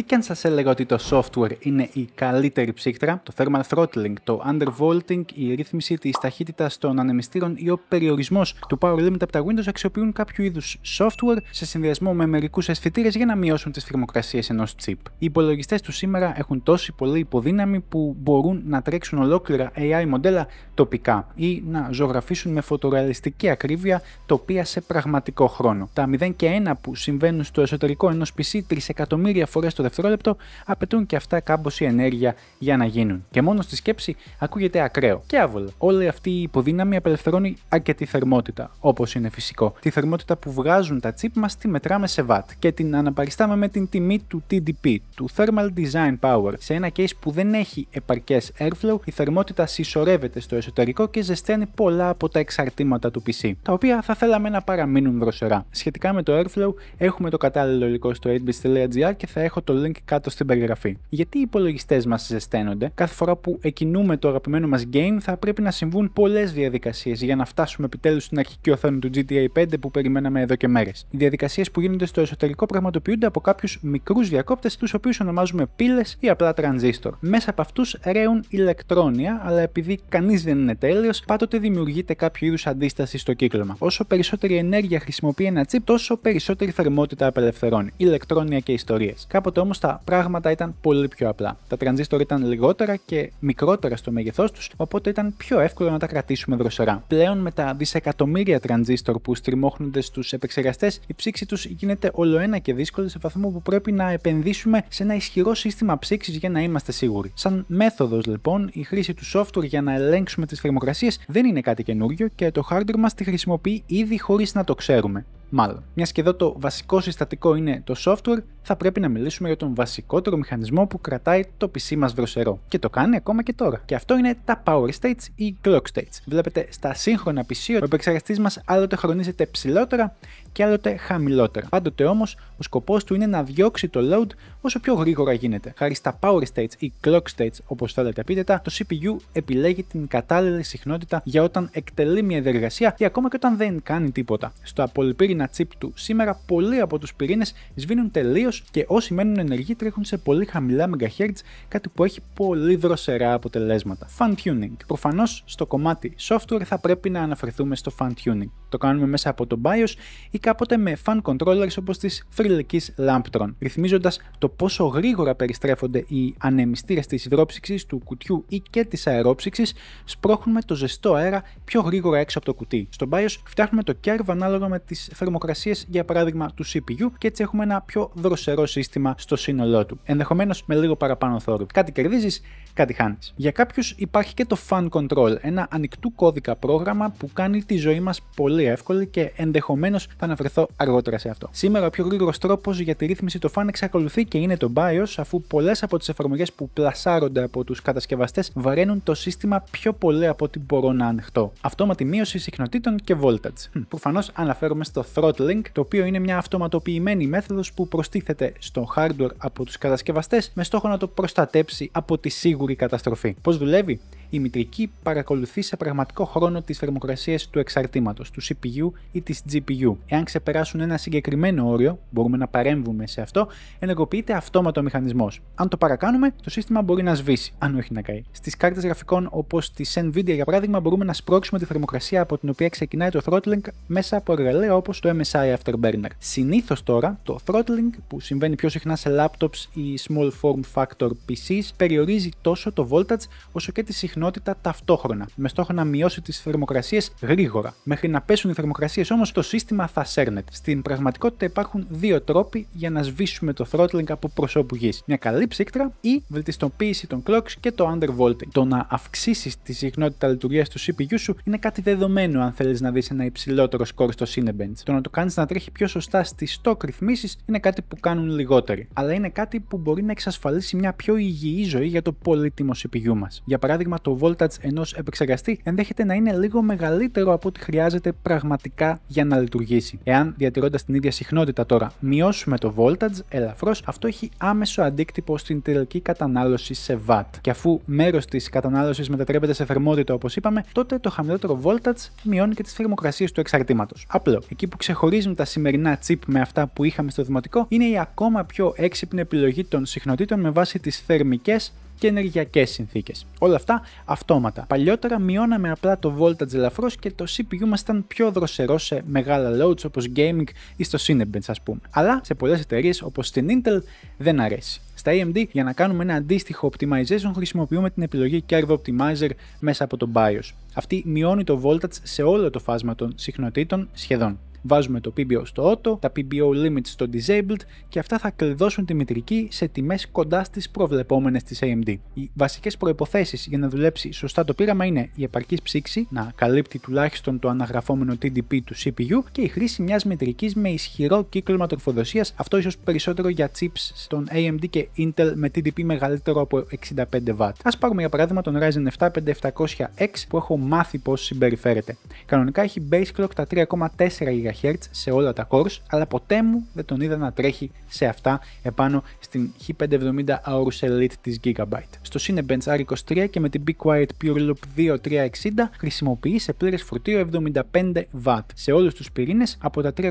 Τι και αν σας έλεγα ότι το software είναι η καλύτερη ψύχτρα, το thermal throttling, το undervolting, η ρύθμιση της ταχύτητας των ανεμιστήρων ή ο περιορισμός του power limit από τα Windows αξιοποιούν κάποιο είδους software σε συνδυασμό με μερικούς αισθητήρες για να μειώσουν τις θερμοκρασίες ενός chip. Οι υπολογιστές του σήμερα έχουν τόση πολύ υποδύναμη που μπορούν να τρέξουν ολόκληρα AI μοντέλα τοπικά ή να ζωγραφίσουν με φωτορεαλιστική ακρίβεια τοπία σε πραγματικό χρόνο. Τα 0 και 1 που συμβαίνουν στο εσωτερικό ενός PC τρισεκατομμύρια φορές το δευτερόλεπτο, απαιτούν και αυτά κάμποση ενέργεια για να γίνουν. Και μόνο στη σκέψη ακούγεται ακραίο και άβολα. Όλη αυτή η υποδύναμη απελευθερώνει αρκετή θερμότητα, όπως είναι φυσικό. Τη θερμότητα που βγάζουν τα τσίπ μας τη μετράμε σε watt και την αναπαριστάμε με την τιμή του TDP, του Thermal Design Power. Σε ένα case που δεν έχει επαρκές airflow, η θερμότητα συσσωρεύεται στο εσωτερικό και ζεσταίνει πολλά από τα εξαρτήματα του PC, τα οποία θα θέλαμε να παραμείνουν δροσερά. Σχετικά με το airflow, έχουμε το κατάλληλο υλικό στο 8 και θα έχω το link κάτω στην περιγραφή. Γιατί οι υπολογιστές μας ζεσταίνονται, κάθε φορά που εκινούμε το αγαπημένο μας game θα πρέπει να συμβούν πολλές διαδικασίες για να φτάσουμε επιτέλους στην αρχική οθόνη του GTA 5 που περιμέναμε εδώ και μέρες. Οι διαδικασίες που γίνονται στο εσωτερικό πραγματοποιούνται από κάποιους μικρούς διακόπτες, τους οποίους ονομάζουμε πύλες ή απλά τρανζίστορ. Μέσα από αυτούς ρέουν ηλεκτρόνια, αλλά επειδή κανείς δεν είναι τέλειος, πάντοτε δημιουργείται κάποιο είδους αντίσταση στο κύκλωμα. Όσο περισσότερη ενέργεια χρησιμοποιεί ένα τσίπ, τόσο περισσότερη θερμότητα απελευθερώνει. Ηλεκτρόνια και ιστορίες. Κάποτε όμως τα πράγματα ήταν πολύ πιο απλά. Τα τρανζίστορ ήταν λιγότερα και μικρότερα στο μέγεθός τους, οπότε ήταν πιο εύκολο να τα κρατήσουμε δροσερά. Πλέον με τα δισεκατομμύρια τρανζίστορ που στριμώχνονται στους επεξεργαστές, η ψήξη τους γίνεται ολοένα και δύσκολη σε βαθμό που πρέπει να επενδύσουμε σε ένα ισχυρό σύστημα ψήξης για να είμαστε σίγουροι. Σαν μέθοδος λοιπόν, η χρήση του software για να ελέγξουμε τις θερμοκρασίες δεν είναι κάτι καινούριο και το hardware μας τη χρησιμοποιεί ήδη χωρίς να το ξέρουμε. Μάλλον, μιας και εδώ το βασικό συστατικό είναι το software, θα πρέπει να μιλήσουμε για τον βασικότερο μηχανισμό που κρατάει το PC μας δροσερό. Και το κάνει ακόμα και τώρα. Και αυτό είναι τα power states ή clock states. Βλέπετε στα σύγχρονα PC ο επεξεργαστής μας άλλοτε χρονίζεται ψηλότερα και άλλοτε χαμηλότερα. Πάντοτε όμως, ο σκοπός του είναι να διώξει το load όσο πιο γρήγορα γίνεται. Χάρη στα power states ή clock states, όπως θέλετε πείτε τα, το CPU επιλέγει την κατάλληλη συχνότητα για όταν εκτελεί μια διεργασία ή ακόμα και όταν δεν κάνει τίποτα. Στο απολυπήρινα chip του σήμερα, πολλοί από τους πυρήνες σβήνουν τελείως και όσοι μένουν ενεργοί τρέχουν σε πολύ χαμηλά MHz, κάτι που έχει πολύ δροσερά αποτελέσματα. Fun tuning. Προφανώς στο κομμάτι software θα πρέπει να αναφερθούμε στο fan tuning. Το κάνουμε μέσα από το BIOS ή κάποτε με fan controllers όπως της θρυλικής Lamptron, ρυθμίζοντας το πόσο γρήγορα περιστρέφονται οι ανεμιστήρες της υδρόψυξης, του κουτιού ή και της αερόψυξης, σπρώχνουμε το ζεστό αέρα πιο γρήγορα έξω από το κουτί. Στο BIOS φτιάχνουμε το curve ανάλογα με τις θερμοκρασίες για παράδειγμα του CPU και έτσι έχουμε ένα πιο δροσερό σύστημα στο σύνολό του, ενδεχομένως με λίγο παραπάνω θόρυβο. Κάτι κερδίζεις, κάτι χάνεις. Για κάποιους υπάρχει και το fan control, ένα ανοιχτού κώδικα πρόγραμμα που κάνει τη ζωή μας πολύ εύκολη και ενδεχομένως θα αναφερθώ αργότερα σε αυτό. Σήμερα ο πιο γρήγορος τρόπος για τη ρύθμιση του φαν εξακολουθεί και είναι το BIOS, αφού πολλές από τις εφαρμογές που πλασάρονται από τους κατασκευαστές βαραίνουν το σύστημα πιο πολύ από ό,τι μπορώ να ανοιχτώ. Αυτόματη μείωση συχνοτήτων και voltage. Προφανώς αναφέρομαι στο throttling, το οποίο είναι μια αυτοματοποιημένη μέθοδος που προστίθεται στο hardware από τους κατασκευαστές με στόχο να το προστατέψει από τη σίγουρη καταστροφή. Πώς δουλεύει? η μητρική παρακολουθεί σε πραγματικό χρόνο τις θερμοκρασίες του εξαρτήματος, του CPU ή της GPU. Εάν ξεπεράσουν ένα συγκεκριμένο όριο, μπορούμε να παρέμβουμε σε αυτό, ενεργοποιείται αυτόματο ο μηχανισμός. Αν το παρακάνουμε, το σύστημα μπορεί να σβήσει, αν όχι να καεί. Στις κάρτες γραφικών όπως τη Nvidia για παράδειγμα, μπορούμε να σπρώξουμε τη θερμοκρασία από την οποία ξεκινάει το throttling μέσα από εργαλεία όπως το MSI Afterburner. Συνήθως τώρα το throttling που συμβαίνει πιο συχνά σε laptops ή small form factor PCs περιορίζει τόσο το voltage όσο και τη συχνότητα ταυτόχρονα, με στόχο να μειώσει τις θερμοκρασίες γρήγορα. Μέχρι να πέσουν οι θερμοκρασίες όμως, το σύστημα θα σέρνεται. Στην πραγματικότητα υπάρχουν δύο τρόποι για να σβήσουμε το throttling από προσώπου γης: μια καλή ψύκτρα ή βελτιστοποίηση των clocks και το undervolting. Το να αυξήσεις τη συχνότητα λειτουργίας του CPU σου είναι κάτι δεδομένο αν θέλεις να δεις ένα υψηλότερο σκορ στο Cinebench. Το να το κάνεις να τρέχει πιο σωστά στις stock ρυθμίσεις είναι κάτι που κάνουν λιγότεροι, αλλά είναι κάτι που μπορεί να εξασφαλίσει μια πιο υγιή ζωή για το πολύτιμο CPU μας. Για παράδειγμα, το το voltage ενός επεξεργαστή ενδέχεται να είναι λίγο μεγαλύτερο από ό,τι χρειάζεται πραγματικά για να λειτουργήσει. Εάν διατηρώντας την ίδια συχνότητα τώρα μειώσουμε το voltage ελαφρώς, αυτό έχει άμεσο αντίκτυπο στην τελική κατανάλωση σε watt. Και αφού μέρος της κατανάλωσης μετατρέπεται σε θερμότητα όπως είπαμε, τότε το χαμηλότερο voltage μειώνει και τις θερμοκρασίες του εξαρτήματος. Απλό. Εκεί που ξεχωρίζουν τα σημερινά chip με αυτά που είχαμε στο δημοτικό είναι η ακόμα πιο έξυπνη επιλογή των συχνοτήτων με βάση τις θερμικές και ενεργειακές συνθήκες. Όλα αυτά αυτόματα. Παλιότερα μειώναμε απλά το voltage ελαφρώς και το CPU μας ήταν πιο δροσερό σε μεγάλα loads όπως gaming ή στο Cinebench, ας πούμε. Αλλά σε πολλές εταιρείες όπως την Intel δεν αρέσει. Στα AMD, για να κάνουμε ένα αντίστοιχο optimization, χρησιμοποιούμε την επιλογή Curve Optimizer μέσα από το BIOS. Αυτή μειώνει το voltage σε όλο το φάσμα των συχνοτήτων σχεδόν. Βάζουμε το PBO στο auto, τα PBO limits στο disabled και αυτά θα κλειδώσουν τη μητρική σε τιμές κοντά στις προβλεπόμενες της AMD. Οι βασικές προποθέσει για να δουλέψει σωστά το πείραμα είναι η επαρκής ψήξη, να καλύπτει τουλάχιστον το αναγραφόμενο TDP του CPU και η χρήση μιας μητρικής με ισχυρό κύκλωμα τροφοδοσίας, αυτό ίσως περισσότερο για chips στον AMD και Intel με TDP μεγαλύτερο από 65W. Ας πάρουμε για παράδειγμα τον Ryzen 7 5700X που έχω μάθει πώς συμπεριφέρεται. Κανονικά έχει base clock τα 3,4 MHz σε όλα τα cores, αλλά ποτέ μου δεν τον είδα να τρέχει σε αυτά επάνω στην H570 Aorus Elite της Gigabyte. Στο Cinebench R23 και με την Be Quiet Pure Loop 2360 χρησιμοποιεί σε πλήρες φορτίο 75W σε όλους τους πυρήνες από τα 3,8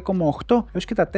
έως και τα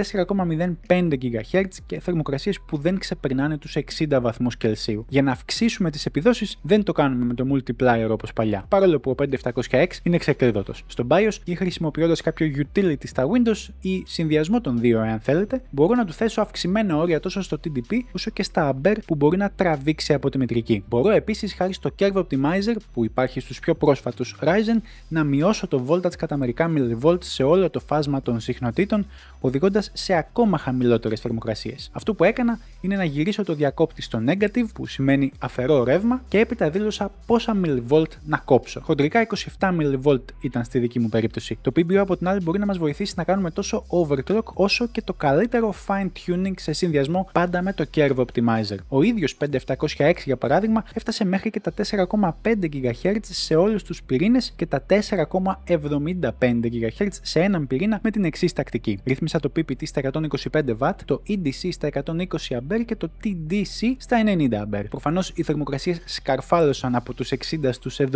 4,05 GHz και θερμοκρασίες που δεν ξεπερνάνε τους 60 βαθμούς Κελσίου. Για να αυξήσουμε τις επιδόσεις δεν το κάνουμε με το multiplier όπως παλιά, παρόλο που ο 570X είναι ξεκλείδωτος. Στο BIOS ή χρησιμοποιώντας κάποιο utility στα Windows ή συνδυασμό των δύο εάν θέλετε, μπορώ να του θέσω αυξημένα όρια τόσο στο TDP όσο και στα Ampere που μπορεί να τραβήξει από τη μετρική. Μπορώ επίσης χάρη στο Curve Optimizer που υπάρχει στους πιο πρόσφατους Ryzen να μειώσω το voltage κατά μερικά mV σε όλο το φάσμα των συχνοτήτων, οδηγώντας σε ακόμα χαμηλότερες θερμοκρασίες. Αυτό που έκανα είναι να γυρίσω το διακόπτη στο negative που σημαίνει αφαιρώ ρεύμα και έπειτα δήλωσα πόσα millivolt να κόψω. Χοντρικά 27 millivolt ήταν στη δική μου περίπτωση. Το PBO από την άλλη μπορεί να μας βοηθήσει να κάνουμε τόσο overclock όσο και το καλύτερο fine tuning σε συνδυασμό πάντα με το Curve Optimizer. Ο ίδιος 5706 για παράδειγμα έφτασε μέχρι και τα 4,5 GHz σε όλους τους πυρήνες και τα 4,75 GHz σε έναν πυρήνα με την εξής τακτική. Ρύθμισα το PPT στα 125 W, το EDC στα 120 A και το TDC στα 90 A. Προφανώς οι θερμοκρασίες σκαρφάλωσαν από τους 60 στου 79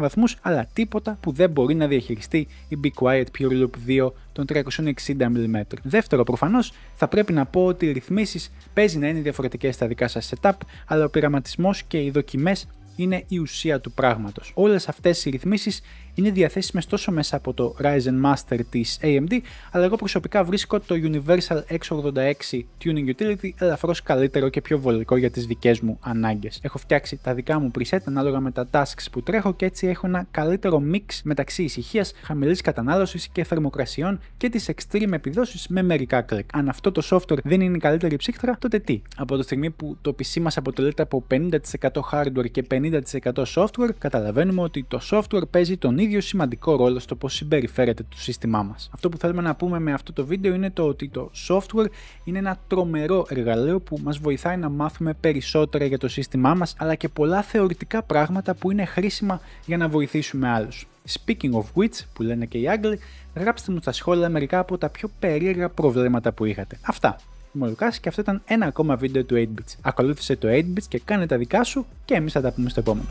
βαθμούς, αλλά τίποτα που δεν μπορεί να διαχειριστεί η Be Quiet Pure Loop 2 των 360 mm. Δεύτερο, προφανώς θα πρέπει να πω ότι οι ρυθμίσεις παίζει να είναι διαφορετικές στα δικά σας setup, αλλά ο πειραματισμός και οι δοκιμές είναι η ουσία του πράγματος. Όλες αυτές οι ρυθμίσεις είναι διαθέσιμες τόσο μέσα από το Ryzen Master της AMD, αλλά εγώ προσωπικά βρίσκω το Universal X86 Tuning Utility ελαφρώς καλύτερο και πιο βολικό για τις δικές μου ανάγκες. Έχω φτιάξει τα δικά μου preset ανάλογα με τα tasks που τρέχω και έτσι έχω ένα καλύτερο mix μεταξύ ησυχίας, χαμηλής κατανάλωσης και θερμοκρασιών και τις extreme επιδόσεις με μερικά κλικ. Αν αυτό το software δεν είναι η καλύτερη ψύχτρα, τότε τι. Από τη στιγμή που το PC μας αποτελείται από 50% hardware και 50% 50% software, καταλαβαίνουμε ότι το software παίζει τον ίδιο σημαντικό ρόλο στο πώς συμπεριφέρεται το σύστημά μας. Αυτό που θέλουμε να πούμε με αυτό το βίντεο είναι το ότι το software είναι ένα τρομερό εργαλείο που μας βοηθάει να μάθουμε περισσότερα για το σύστημά μας, αλλά και πολλά θεωρητικά πράγματα που είναι χρήσιμα για να βοηθήσουμε άλλους. Speaking of which, που λένε και οι Άγγλοι, γράψτε μου στα σχόλια μερικά από τα πιο περίεργα προβλήματα που είχατε. Αυτά. Μολουκάς και αυτό ήταν ένα ακόμα βίντεο του 8bits. Ακολούθησε το 8bits και κάνε τα δικά σου και εμείς θα τα πούμε στο επόμενο.